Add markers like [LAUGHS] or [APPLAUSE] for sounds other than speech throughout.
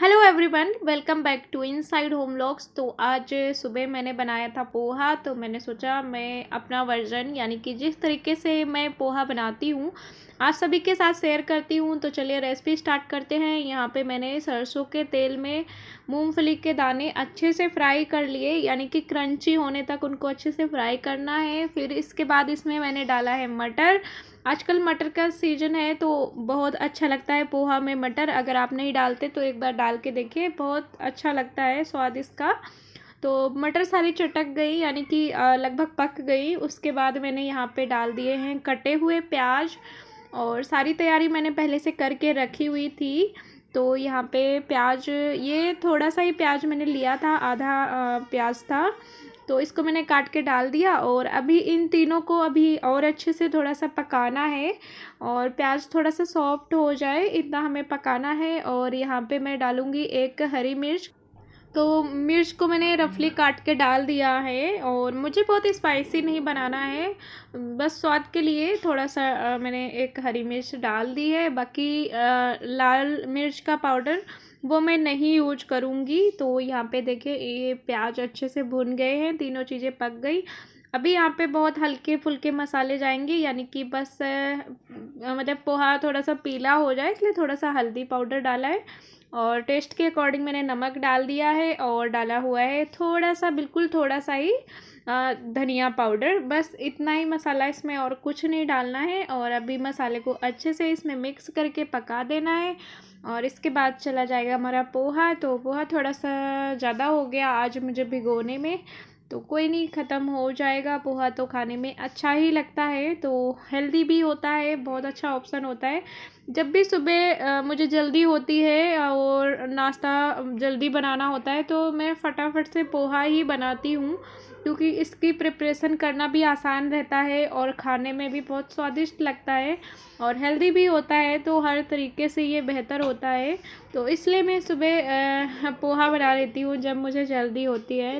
Hello everyone welcome back to inside home logs तो आज सुबह मैंने बनाया था पोहा तो मैंने सोचा मैं अपना वर्जन यानी कि जिस तरीके से मैं पोहा बनाती हूँ आप सभी के साथ शेयर करती हूँ तो चलिए रेसिपी स्टार्ट करते हैं यहाँ पे मैंने सरसों के तेल में मूंगफली के दाने अच्छे से फ्राई कर लिए यानी कि क्रंची होने तक उनको अच्छे से फ्राई करना है फिर इसके बाद इसमें मैंने डाला है मटर आजकल मटर का सीजन है तो बहुत अच्छा लगता है पोहा में मटर अगर आप नहीं डालते तो एक बार डाल के देखिए बहुत अच्छा लगता है स्वाद इसका तो मटर सारी चटक गई यानी कि लगभग पक गई उसके बाद मैंने यहाँ पे डाल दिए हैं कटे हुए प्याज और सारी तैयारी मैंने पहले से करके रखी हुई थी तो यहाँ पे प्याज ये थोड़ा सा ही प्याज मैंने लिया था आधा प्याज था तो इसको मैंने काट के डाल दिया और अभी इन तीनों को अभी और अच्छे से थोड़ा सा पकाना है और प्याज थोड़ा सा सॉफ्ट हो जाए इतना हमें पकाना है और यहाँ पे मैं डालूँगी एक हरी मिर्च तो मिर्च को मैंने रफली हम्म। काट के डाल दिया है और मुझे बहुत स्पाइसी नहीं बनाना है बस स्वाद के लिए थोड़ा सा आ, मैंने एक हरी मिर्च डाल दी है बाकी आ, लाल मिर्च का पाउडर वो मैं नहीं यूज करूँगी तो यहाँ पे देखिए ये प्याज अच्छे से भुन गए हैं तीनों चीज़ें पक गई अभी यहाँ पे बहुत हल्के फुल्के मसाले जाएंगे यानी कि बस मतलब पोहा थोड़ा सा पीला हो जाए इसलिए थोड़ा सा हल्दी पाउडर डाला है और टेस्ट के अकॉर्डिंग मैंने नमक डाल दिया है और डाला हुआ है थोड़ा सा बिल्कुल थोड़ा सा ही धनिया पाउडर बस इतना ही मसाला इसमें और कुछ नहीं डालना है और अभी मसाले को अच्छे से इसमें मिक्स करके पका देना है और इसके बाद चला जाएगा हमारा पोहा तो पोहा थोड़ा सा ज़्यादा हो गया आज मुझे भिगोने में तो कोई नहीं ख़त्म हो जाएगा पोहा तो खाने में अच्छा ही लगता है तो हेल्दी भी होता है बहुत अच्छा ऑप्शन होता है जब भी सुबह मुझे जल्दी होती है और नाश्ता जल्दी बनाना होता है तो मैं फटाफट से पोहा ही बनाती हूँ क्योंकि इसकी प्रिपरेशन करना भी आसान रहता है और खाने में भी बहुत स्वादिष्ट लगता है और हेल्दी भी होता है तो हर तरीके से ये बेहतर होता है तो इसलिए मैं सुबह पोहा बना लेती हूँ जब मुझे जल्दी होती है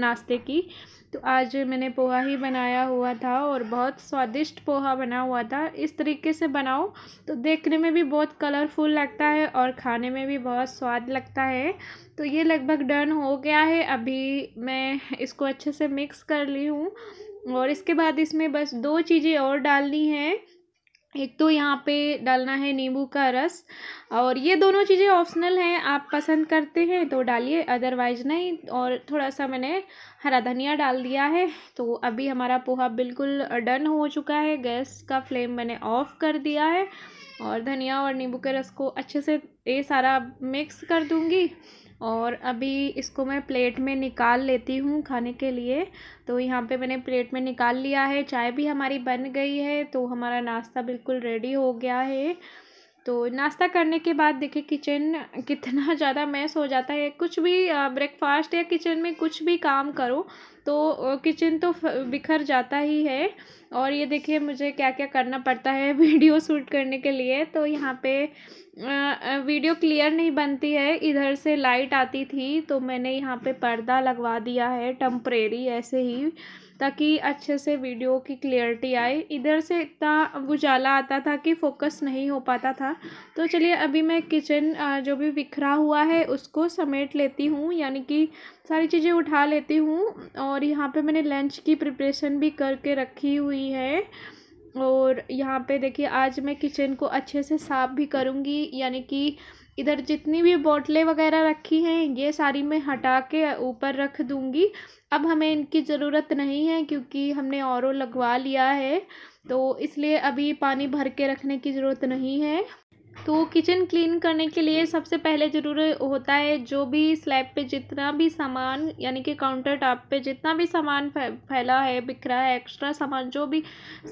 नाश्ते की तो आज मैंने पोहा ही बनाया हुआ था और बहुत स्वादिष्ट पोहा बना हुआ था इस तरीके से बनाओ तो देखने में भी बहुत कलरफुल लगता है और खाने में भी बहुत स्वाद लगता है तो ये लगभग डन हो गया है अभी मैं इसको अच्छे से मिक्स कर ली हूँ और इसके बाद इसमें बस दो चीज़ें और डालनी हैं एक तो यहाँ पे डालना है नींबू का रस और ये दोनों चीज़ें ऑप्शनल हैं आप पसंद करते हैं तो डालिए अदरवाइज नहीं और थोड़ा सा मैंने हरा धनिया डाल दिया है तो अभी हमारा पोहा बिल्कुल डन हो चुका है गैस का फ्लेम मैंने ऑफ़ कर दिया है और धनिया और नींबू के रस को अच्छे से ये सारा मिक्स कर दूँगी और अभी इसको मैं प्लेट में निकाल लेती हूँ खाने के लिए तो यहाँ पे मैंने प्लेट में निकाल लिया है चाय भी हमारी बन गई है तो हमारा नाश्ता बिल्कुल रेडी हो गया है तो नाश्ता करने के बाद देखिए किचन कितना [LAUGHS] ज़्यादा मैस हो जाता है कुछ भी ब्रेकफास्ट या किचन में कुछ भी काम करो तो किचन तो बिखर जाता ही है और ये देखिए मुझे क्या क्या करना पड़ता है [LAUGHS] वीडियो शूट करने के लिए तो यहाँ पे वीडियो क्लियर नहीं बनती है इधर से लाइट आती थी तो मैंने यहाँ पे पर्दा लगवा दिया है टम्परेरी ऐसे ही ताकि अच्छे से वीडियो की क्लियरिटी आए इधर से इतना उजाला आता था कि फोकस नहीं हो पाता था तो चलिए अभी मैं किचन जो भी बिखरा हुआ है उसको समेट लेती हूँ यानी कि सारी चीज़ें उठा लेती हूँ और यहाँ पे मैंने लंच की प्रिपरेशन भी करके रखी हुई है और यहाँ पे देखिए आज मैं किचन को अच्छे से साफ़ भी करूँगी यानी कि इधर जितनी भी बोतलें वगैरह रखी हैं ये सारी मैं हटा के ऊपर रख दूँगी अब हमें इनकी ज़रूरत नहीं है क्योंकि हमने और लगवा लिया है तो इसलिए अभी पानी भर के रखने की ज़रूरत नहीं है तो किचन क्लीन करने के लिए सबसे पहले ज़रूर होता है जो भी स्लैब पे जितना भी सामान यानी कि काउंटर टॉप पे जितना भी सामान फैला है बिखरा है एक्स्ट्रा सामान जो भी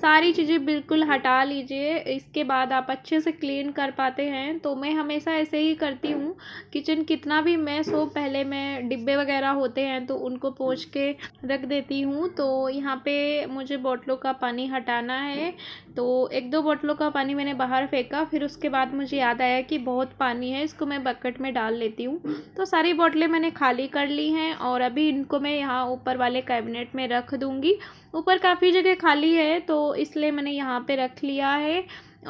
सारी चीज़ें बिल्कुल हटा लीजिए इसके बाद आप अच्छे से क्लीन कर पाते हैं तो मैं हमेशा ऐसे ही करती हूँ किचन कितना भी मैं सो पहले मैं डिब्बे वगैरह होते हैं तो उनको पोछ के रख देती हूँ तो यहाँ पर मुझे बॉटलों का पानी हटाना है तो एक दो बॉटलों का पानी मैंने बाहर फेंका फिर उसके बाद मुझे याद आया कि बहुत पानी है इसको मैं बकेट में डाल लेती हूँ तो सारी बोतलें मैंने खाली कर ली हैं और अभी इनको मैं यहाँ ऊपर वाले कैबिनेट में रख दूँगी ऊपर काफ़ी जगह खाली है तो इसलिए मैंने यहाँ पर रख लिया है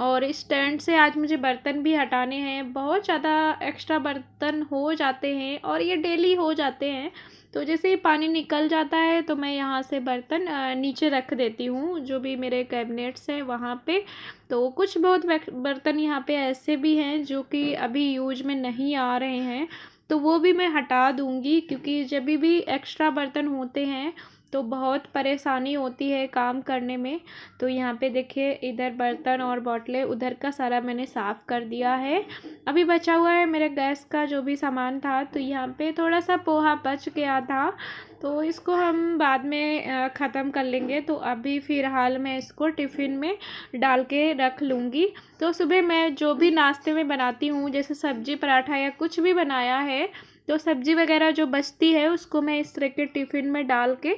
और स्टैंड से आज मुझे बर्तन भी हटाने हैं बहुत ज़्यादा एक्स्ट्रा बर्तन हो जाते हैं और ये डेली हो जाते हैं तो जैसे ही पानी निकल जाता है तो मैं यहाँ से बर्तन नीचे रख देती हूँ जो भी मेरे कैबिनेट्स हैं वहाँ पे तो कुछ बहुत बर्तन यहाँ पे ऐसे भी हैं जो कि अभी यूज में नहीं आ रहे हैं तो वो भी मैं हटा दूँगी क्योंकि जब भी एक्स्ट्रा बर्तन होते हैं तो बहुत परेशानी होती है काम करने में तो यहाँ पे देखिए इधर बर्तन और बॉटलें उधर का सारा मैंने साफ़ कर दिया है अभी बचा हुआ है मेरे गैस का जो भी सामान था तो यहाँ पे थोड़ा सा पोहा बच गया था तो इसको हम बाद में ख़त्म कर लेंगे तो अभी फ़िलहाल मैं इसको टिफ़िन में डाल के रख लूँगी तो सुबह मैं जो भी नाश्ते में बनाती हूँ जैसे सब्ज़ी पराठा या कुछ भी बनाया है तो सब्ज़ी वगैरह जो बचती है उसको मैं इस तरह के टिफ़िन में डाल के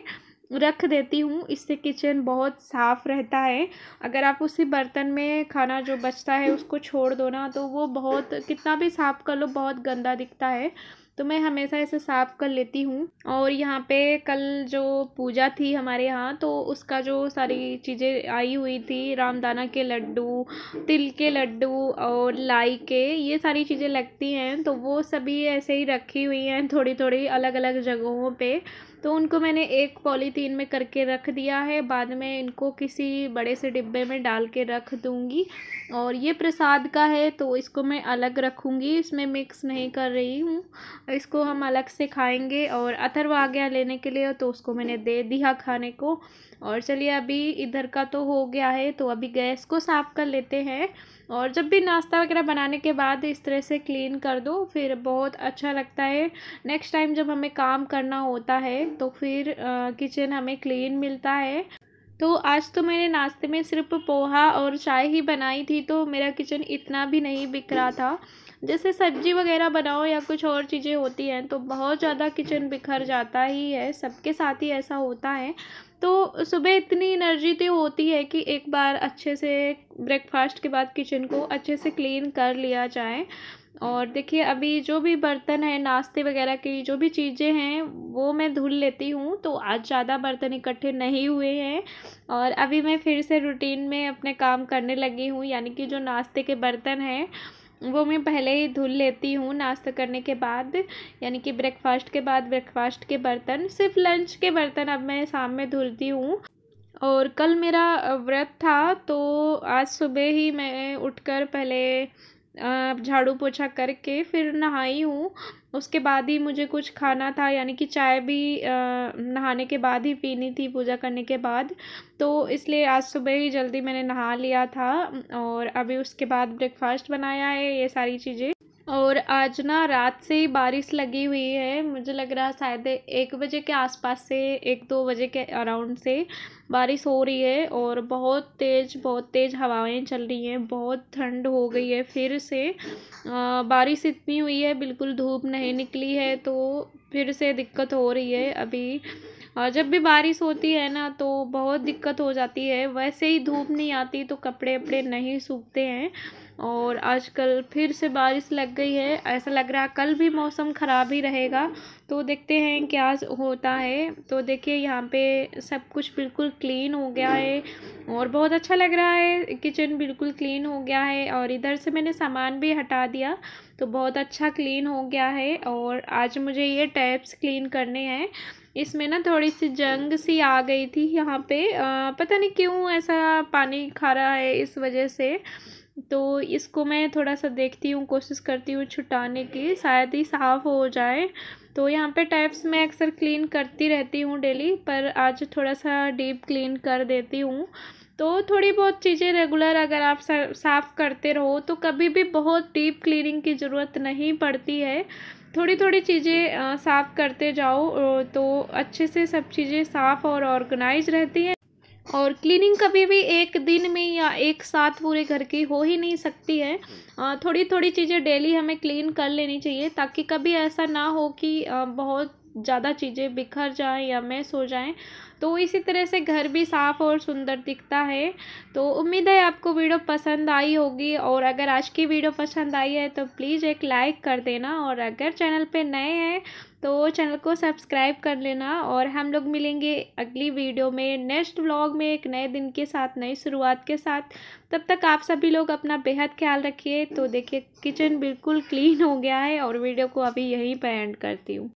रख देती हूँ इससे किचन बहुत साफ़ रहता है अगर आप उसी बर्तन में खाना जो बचता है उसको छोड़ दो ना तो वो बहुत कितना भी साफ़ कर लो बहुत गंदा दिखता है तो मैं हमेशा इसे साफ़ कर लेती हूँ और यहाँ पे कल जो पूजा थी हमारे यहाँ तो उसका जो सारी चीज़ें आई हुई थी रामदाना के लड्डू तिल के लड्डू और लाई के ये सारी चीज़ें लगती हैं तो वो सभी ऐसे ही रखी हुई हैं थोड़ी थोड़ी अलग अलग जगहों पे तो उनको मैंने एक पॉलीथीन में करके रख दिया है बाद में इनको किसी बड़े से डिब्बे में डाल के रख दूँगी और ये प्रसाद का है तो इसको मैं अलग रखूँगी इसमें मिक्स नहीं कर रही हूँ इसको हम अलग से खाएंगे और अथर्व आ गया लेने के लिए तो उसको मैंने दे दिया खाने को और चलिए अभी इधर का तो हो गया है तो अभी गैस को साफ़ कर लेते हैं और जब भी नाश्ता वगैरह बनाने के बाद इस तरह से क्लीन कर दो फिर बहुत अच्छा लगता है नेक्स्ट टाइम जब हमें काम करना होता है तो फिर किचन हमें क्लीन मिलता है तो आज तो मैंने नाश्ते में सिर्फ पोहा और चाय ही बनाई थी तो मेरा किचन इतना भी नहीं बिक रहा था जैसे सब्जी वगैरह बनाओ या कुछ और चीज़ें होती हैं तो बहुत ज़्यादा किचन बिखर जाता ही है सबके साथ ही ऐसा होता है तो सुबह इतनी एनर्जी तो होती है कि एक बार अच्छे से ब्रेकफास्ट के बाद किचन को अच्छे से क्लीन कर लिया जाए और देखिए अभी जो भी बर्तन है नाश्ते वगैरह की जो भी चीज़ें हैं वो मैं धुल लेती हूँ तो आज ज़्यादा बर्तन इकट्ठे नहीं हुए हैं और अभी मैं फिर से रूटीन में अपने काम करने लगी हूँ यानी कि जो नाश्ते के बर्तन हैं वो मैं पहले ही धुल लेती हूँ नाश्ता करने के बाद यानी कि ब्रेकफास्ट के बाद ब्रेकफास्ट के बर्तन सिर्फ लंच के बर्तन अब मैं शाम में धुलती हूँ और कल मेरा व्रत था तो आज सुबह ही मैं उठकर पहले झाड़ू पोछा करके फिर नहाई हूँ उसके बाद ही मुझे कुछ खाना था यानी कि चाय भी नहाने के बाद ही पीनी थी पूजा करने के बाद तो इसलिए आज सुबह ही जल्दी मैंने नहा लिया था और अभी उसके बाद ब्रेकफास्ट बनाया है ये सारी चीज़ें और आज ना रात से ही बारिश लगी हुई है मुझे लग रहा है शायद एक बजे के आसपास से एक दो बजे के अराउंड से बारिश हो रही है और बहुत तेज़ बहुत तेज़ हवाएं चल रही हैं बहुत ठंड हो गई है फिर से आ, बारिश इतनी हुई है बिल्कुल धूप नहीं निकली है तो फिर से दिक्कत हो रही है अभी और जब भी बारिश होती है ना तो बहुत दिक्कत हो जाती है वैसे ही धूप नहीं आती तो कपड़े वपड़े नहीं सूखते हैं और आजकल फिर से बारिश लग गई है ऐसा लग रहा है कल भी मौसम ख़राब ही रहेगा तो देखते हैं क्या होता है तो देखिए यहाँ पे सब कुछ बिल्कुल क्लीन हो गया है और बहुत अच्छा लग रहा है किचन बिल्कुल क्लीन हो गया है और इधर से मैंने सामान भी हटा दिया तो बहुत अच्छा क्लीन हो गया है और आज मुझे ये टैप्स क्लीन करने हैं इसमें ना थोड़ी सी जंग सी आ गई थी यहाँ पे आ, पता नहीं क्यों ऐसा पानी खा रहा है इस वजह से तो इसको मैं थोड़ा सा देखती हूँ कोशिश करती हूँ छुटाने की शायद ही साफ़ हो जाए तो यहाँ पे टाइप्स मैं अक्सर क्लीन करती रहती हूँ डेली पर आज थोड़ा सा डीप क्लीन कर देती हूँ तो थोड़ी बहुत चीज़ें रेगुलर अगर आप साफ़ करते रहो तो कभी भी बहुत डीप क्लीनिंग की ज़रूरत नहीं पड़ती है थोड़ी थोड़ी चीज़ें साफ़ करते जाओ तो अच्छे से सब चीज़ें साफ़ और ऑर्गेनाइज रहती हैं और क्लीनिंग कभी भी एक दिन में या एक साथ पूरे घर की हो ही नहीं सकती है हम्म। थोड़ी थोड़ी चीज़ें डेली हमें क्लीन कर लेनी चाहिए ताकि कभी ऐसा ना हो कि बहुत ज़्यादा चीज़ें बिखर जाएं या मैस हो जाएं तो इसी तरह से घर भी साफ़ और सुंदर दिखता है तो उम्मीद है आपको वीडियो पसंद आई होगी और अगर आज की वीडियो पसंद आई है तो प्लीज़ एक लाइक कर देना और अगर चैनल पे नए हैं तो चैनल को सब्सक्राइब कर लेना और हम लोग मिलेंगे अगली वीडियो में नेक्स्ट व्लॉग में एक नए दिन के साथ नई शुरुआत के साथ तब तक आप सभी लोग अपना बेहद ख्याल रखिए तो देखिए किचन बिल्कुल क्लीन हो गया है और वीडियो को अभी यहीं पर एंड करती हूँ